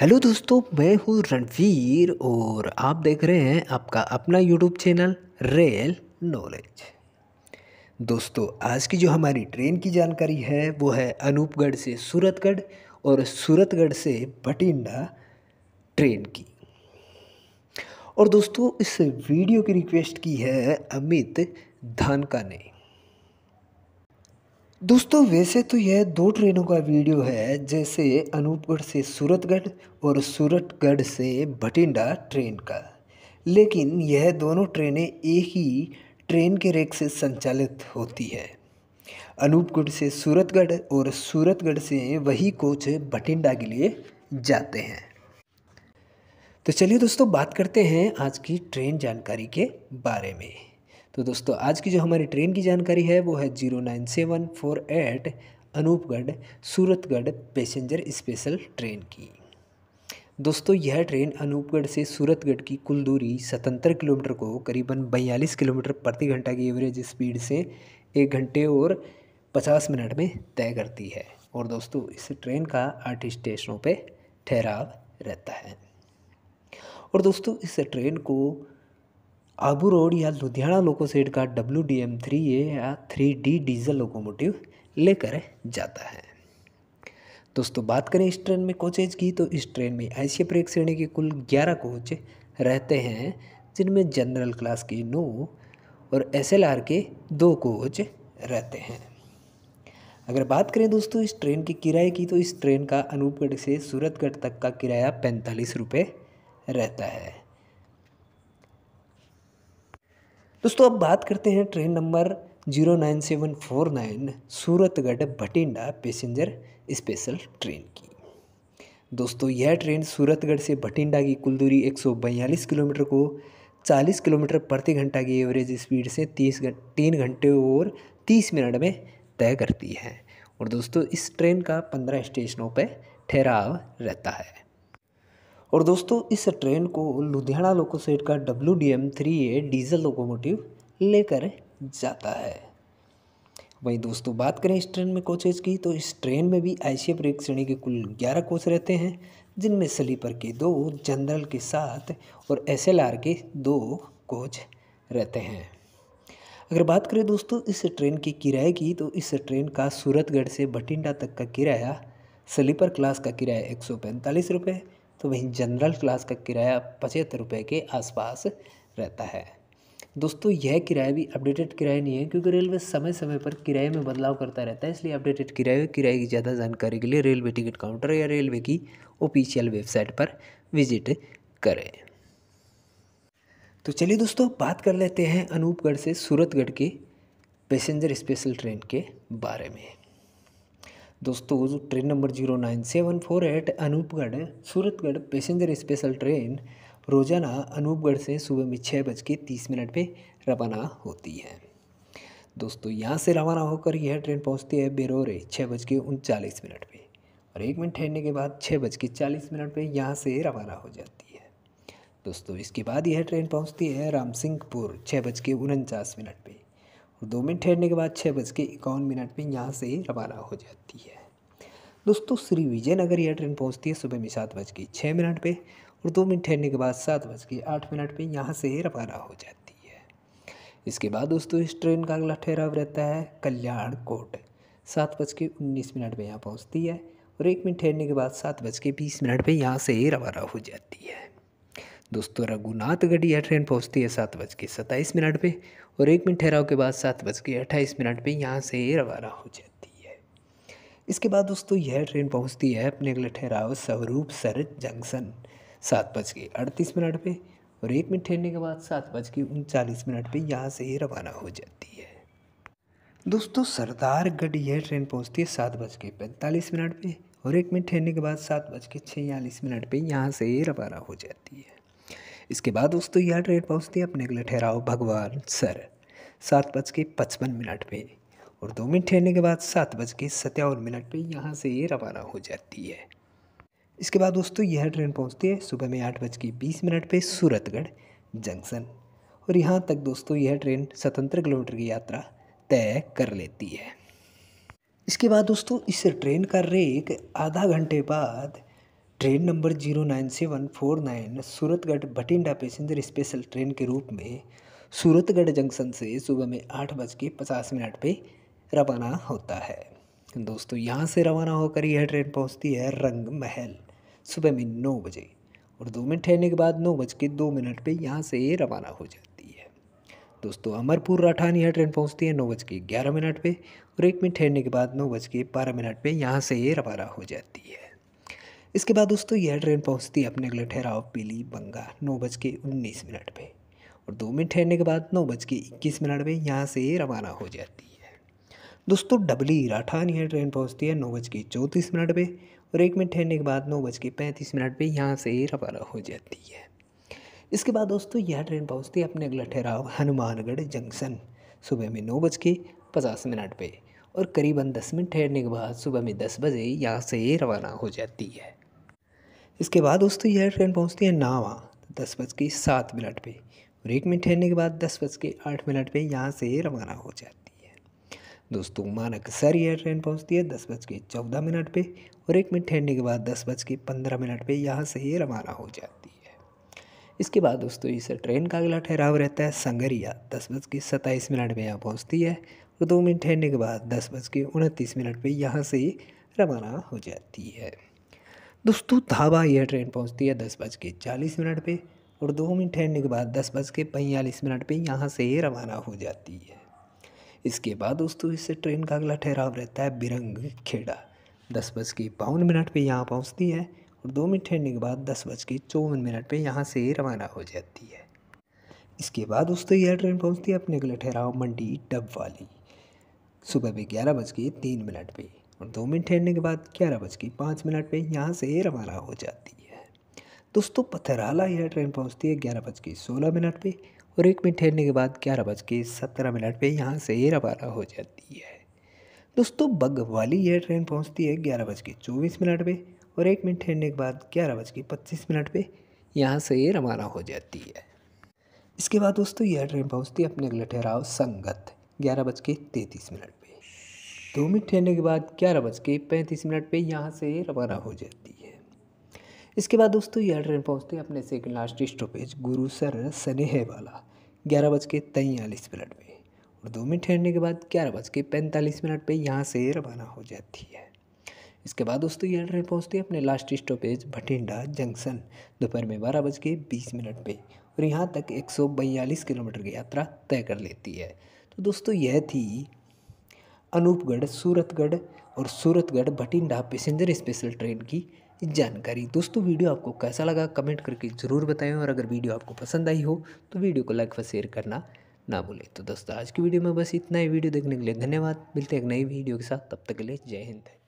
hello दोस्तों मैं हूँ रणवीर और आप देख रहे हैं आपका अपना यूट्यूब चैनल रेल नॉलेज दोस्तों आज की जो हमारी ट्रेन की जानकारी है वो है अनूपगढ़ से सूरतगढ़ और सूरतगढ़ से भटिंडा ट्रेन की और दोस्तों इस वीडियो की रिक्वेस्ट की है अमित धानका ने दोस्तों वैसे तो यह दो ट्रेनों का वीडियो है जैसे अनूपगढ़ से सूरतगढ़ और सूरतगढ़ से भटिंडा ट्रेन का लेकिन यह दोनों ट्रेनें एक ही ट्रेन के रेक से संचालित होती है अनूपगढ़ से सूरतगढ़ और सूरतगढ़ से वही कोच भटिंडा के लिए जाते हैं तो चलिए दोस्तों बात करते हैं आज की ट्रेन जानकारी के बारे में तो दोस्तों आज की जो हमारी ट्रेन की जानकारी है वो है zero nine seven four eight Anupgarh Suratgarh passenger special train की दोस्तों यह ट्रेन अनूपगढ़ से सूरतगढ़ की कुल दूरी सतहत्तर किलोमीटर को करीबन बयालीस किलोमीटर प्रति घंटा की एवरेज स्पीड से एक घंटे और पचास मिनट में तय करती है और दोस्तों इस ट्रेन का आठ स्टेशनों पर ठहराव रहता है और दोस्तों इस ट्रेन को आबू रोड या लुधियाना लोको सेड का W D M three A या थ्री डी डीजल लोकोमोटिव लेकर जाता है दोस्तों बात करें इस ट्रेन में कोचेज की तो इस ट्रेन में एशिया ब्रेक श्रेणी के कुल ग्यारह कोच रहते हैं जिनमें जनरल क्लास के नौ और एस एल आर के दो कोच रहते हैं अगर बात करें दोस्तों इस ट्रेन के किराए की तो इस ट्रेन का अनूपगढ़ से सूरतगढ़ तक का किराया पैंतालीस रुपये रहता है दोस्तों अब बात करते हैं train number zero nine seven four nine Suratgarh Bathinda passenger special train की दोस्तों यह ट्रेन सूरतगढ़ से भटिंडा की कुल दूरी एक किलोमीटर को 40 किलोमीटर प्रति घंटा की एवरेज स्पीड से 30 तीन घंटे और 30 मिनट में तय करती है और दोस्तों इस ट्रेन का 15 स्टेशनों पर ठहराव रहता है और दोस्तों इस ट्रेन को लुधियाना लोकोसेट का W D M three A diesel locomotive लेकर जाता है वहीं दोस्तों बात करें इस ट्रेन में कोचेज की तो इस ट्रेन में भी आई ब्रेक श्रेणी के कुल ग्यारह कोच रहते हैं जिनमें स्लीपर के दो जनरल के सात और एस के दो कोच रहते हैं अगर बात करें दोस्तों इस ट्रेन की किराए की तो इस ट्रेन का सूरतगढ़ से भटिंडा तक का किराया स्लीपर क्लास का किराया एक सौ पैंतालीस रुपये तो वहीं जनरल क्लास का किराया पचहत्तर रुपये के आसपास रहता है दोस्तों यह किराया भी अपडेटेड किराया नहीं है क्योंकि रेलवे समय समय पर किराए में बदलाव करता रहता है इसलिए अपडेटेड किराए किराए की ज़्यादा जानकारी के लिए रेलवे टिकट काउंटर या रेलवे की ऑफिशियल वेबसाइट पर विजिट करें तो चलिए दोस्तों बात कर लेते हैं अनूपगढ़ से सूरतगढ़ के पैसेंजर स्पेशल ट्रेन के बारे में दोस्तों train number zero nine seven four eight Anupgarh Suratgarh passenger special train रोज़ाना अनूपगढ़ से सुबह में छः बज के तीस मिनट पर रवाना होती है दोस्तों यहाँ से रवाना होकर यह ट्रेन पहुँचती है बेरोरे छः बज के उनचालीस मिनट पर और एक मिनट ठहरने के बाद छः बज के चालीस मिनट पर यहाँ से रवाना हो जाती है दोस्तों इसके बाद यह ट्रेन पहुँचती है रामसिंहपुर छः बज के उनचास मिनट पर दो मिनट ठहरने के बाद छः बज के इक्यावन मिनट में यहाँ से रवाना हो जाती है दोस्तों श्री विजयनगर यह ट्रेन पहुँचती है सुबह में सात बज के छः मिनट पर और दो मिनट ठहरने के बाद सात बज के आठ मिनट पर यहाँ से रवाना हो जाती है इसके बाद दोस्तों इस ट्रेन का अगला ठहराव रहता है कल्याण कोट सात बज के उन्नीस मिनट पर यहाँ पहुँचती है और एक मिनट ठहरने के बाद सात बज के बीस मिनट पर यहाँ से रवाना हो जाती है दोस्तों रघुनाथ गढ़ी यह ट्रेन पहुंचती है सात बज के सत्ताईस मिनट पे और एक मिनट ठहराव के बाद सात बज के अट्ठाईस मिनट पे यहाँ से रवाना हो जाती है इसके बाद दोस्तों यह ट्रेन पहुंचती है अपने अगले ठहराव स्वरूप सर जंक्शन सात बज के अड़तीस मिनट पे और एक मिनट ठहरने के बाद सात बज के उनचालीस मिनट पर यहाँ से रवाना हो जाती है दोस्तों सरदारगढ़ यह ट्रेन पहुँचती है सात बज के पैंतालीस मिनट पर और एक मिनट ठहरने के बाद सात बज के छियालीस मिनट पर यहाँ से रवाना हो जाती है इसके बाद दोस्तों यह ट्रेन पहुंचती है अपने अगले ठहराव भगवान सर सात बज के पचपन मिनट पे और दो मिनट ठहरने के बाद सात बज के सत्यावन मिनट पे यहाँ से ये रवाना हो जाती है इसके बाद दोस्तों यह ट्रेन पहुँचती है सुबह में आठ बज के बीस मिनट पर सूरतगढ़ जंक्सन और यहाँ तक दोस्तों यह ट्रेन स्वतंत्र किलोमीटर की यात्रा तय कर लेती है इसके बाद दोस्तों इस ट्रेन का रेक आधा घंटे बाद train number zero nine seven four nine Suratgarh Bathinda passenger special train के रूप में सूरतगढ़ जंक्शन से सुबह में आठ बज के पचास मिनट पर रवाना होता है दोस्तों यहाँ से रवाना होकर यह ट्रेन पहुँचती है रंग महल सुबह में नौ बजे और दो मिनट ठहरने के बाद नौ बज के दो मिनट पर यहाँ से रवाना हो जाती है दोस्तों अमरपुर राठान यह ट्रेन पहुँचती है नौ बज के ग्यारह मिनट पर और एक मिनट ठहरने के बाद नौ बज के बारह मिनट पर यहाँ से रवाना हो जाती है इसके बाद दोस्तों यह ट्रेन पहुंचती है अपने अगले ठहराव पीली बंगा नौ बज के उन्नीस मिनट पर और दो मिनट ठहरने के बाद नौ बज के इक्कीस मिनट पर यहाँ से रवाना हो जाती है दोस्तों डबली राठान यह ट्रेन पहुँचती है नौ बज के चौंतीस मिनट पर और एक मिनट ठहरने के बाद नौ बज के पैंतीस मिनट पर यहाँ से रवाना हो जाती है इसके बाद दोस्तों यह ट्रेन पहुँचती है अपने अगला ठहराव हनुमानगढ़ जंक्शन सुबह में नौ बज के पचास मिनट पर और करीबन दस मिनट ठहरने के बाद सुबह में दस बजे यहाँ से रवाना हो जाती है इसके बाद दोस्तों यह ट्रेन पहुंचती है नावा दस बज के सात मिनट पे और एक मिनट ठहरने के बाद दस बज के आठ मिनट पे यहाँ से रवाना हो जाती है दोस्तों मानकसर यह ट्रेन पहुँचती है दस बज के चौदह मिनट पर और एक मिनट ठहरने के बाद दस बज के पंद्रह मिनट पर यहाँ से रवाना हो जाती है इसके बाद दोस्तों इस ट्रेन का अगला ठहराव रहता है संगरिया दस बज के सत्ताईस मिनट पर यहाँ पहुँचती है और दो मिनट ठहरने के बाद दस बज के उनतीस मिनट पर यहाँ से रवाना हो जाती है दोस्तों धाबा यह ट्रेन पहुंचती है दस बज के चालीस मिनट पे और दो मिनट ठहरने के बाद दस बज के पैंतालीस मिनट पे यहाँ से ये रवाना हो जाती है इसके बाद दोस्तों इस ट्रेन का अगला ठहराव रहता है बिरंग खेड़ा दस बज के बावन मिनट पर यहाँ पहुँचती है और दो मिनट ठहरने के बाद दस बज के चौवन मिनट पर यहाँ से ये रवाना हो जाती है इसके बाद दोस्तों यह ट्रेन पहुँचती है अपने अगले ठहराव मंडी डब वाली सुबह में ग्यारह बज के तीन मिनट पर और दो मिनट ठहरने के बाद ग्यारह बज के पाँच मिनट पर यहाँ से रवाना हो जाती है दोस्तों पथराला यह ट्रेन पहुँचती है ग्यारह बज के सोलह मिनट पर और एक मिनट ठहरने के बाद ग्यारह बज के सत्रह मिनट पर यहाँ से रवाना हो जाती है दोस्तों बगवाली यह ट्रेन पहुँचती है ग्यारह बज के चौबीस मिनट पर और एक मिनट ठहरने के बाद ग्यारह बज के पच्चीस मिनट पर यहाँ से रवाना हो जाती है इसके बाद दोस्तों यह ट्रेन पहुँचती है अपने अगले ठहराव संगत ग्यारह बज के तैंतीस मिनट दो मिनट ठहरने के बाद ग्यारह बज के पैंतीस मिनट पे यहाँ से रवाना हो जाती है इसके बाद दोस्तों यह ट्रेन पहुँचती है अपने सेकेंड लास्ट स्टॉपेज गुरुसर सनेह वाला ग्यारह बज के तैंतालीस मिनट में और दो मिनट ठहरने के बाद ग्यारह बज के पैंतालीस मिनट पर यहाँ से रवाना हो जाती है इसके बाद दोस्तों यह ट्रेन पहुँचती है अपने लास्ट स्टॉपेज भटिंडा जंक्शन दोपहर में बारह बज के बीस मिनट पर और यहाँ तक एक सौ बयालीस किलोमीटर की यात्रा तय कर लेती है तो दोस्तों यह थी अनूपगढ़ सूरतगढ़ और Suratgarh Bathinda passenger special train की जानकारी दोस्तों वीडियो आपको कैसा लगा कमेंट करके ज़रूर बताएं और अगर वीडियो आपको पसंद आई हो तो वीडियो को लाइक व शेयर करना ना भूलें तो दोस्तों आज की वीडियो में बस इतना ही वीडियो देखने के लिए धन्यवाद मिलते हैं एक नई वीडियो के साथ तब तक के लिए जय हिंद